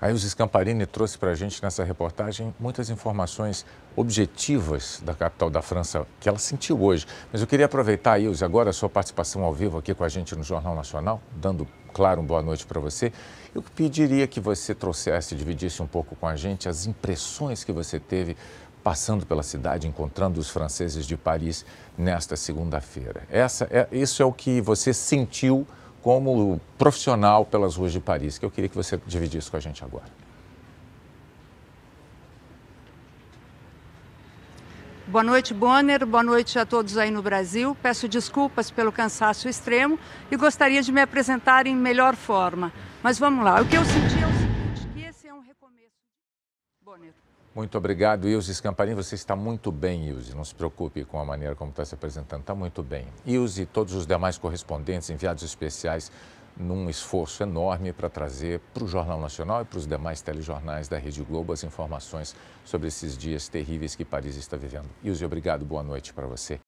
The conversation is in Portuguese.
Aí os Scamparini trouxe para a gente nessa reportagem muitas informações objetivas da capital da França que ela sentiu hoje. Mas eu queria aproveitar, Ilse, agora a sua participação ao vivo aqui com a gente no Jornal Nacional, dando, claro, uma boa noite para você. Eu pediria que você trouxesse, dividisse um pouco com a gente as impressões que você teve passando pela cidade, encontrando os franceses de Paris nesta segunda-feira. é, isso é o que você sentiu como profissional pelas ruas de Paris, que eu queria que você dividisse com a gente agora. Boa noite, Bonner. Boa noite a todos aí no Brasil. Peço desculpas pelo cansaço extremo e gostaria de me apresentar em melhor forma. Mas vamos lá. O que eu senti é o seguinte: que esse é um recomeço. Muito obrigado, Ilse Scamparini. Você está muito bem, Ilse. Não se preocupe com a maneira como está se apresentando. Está muito bem. Ilse e todos os demais correspondentes, enviados especiais, num esforço enorme para trazer para o Jornal Nacional e para os demais telejornais da Rede Globo as informações sobre esses dias terríveis que Paris está vivendo. Ilse, obrigado. Boa noite para você.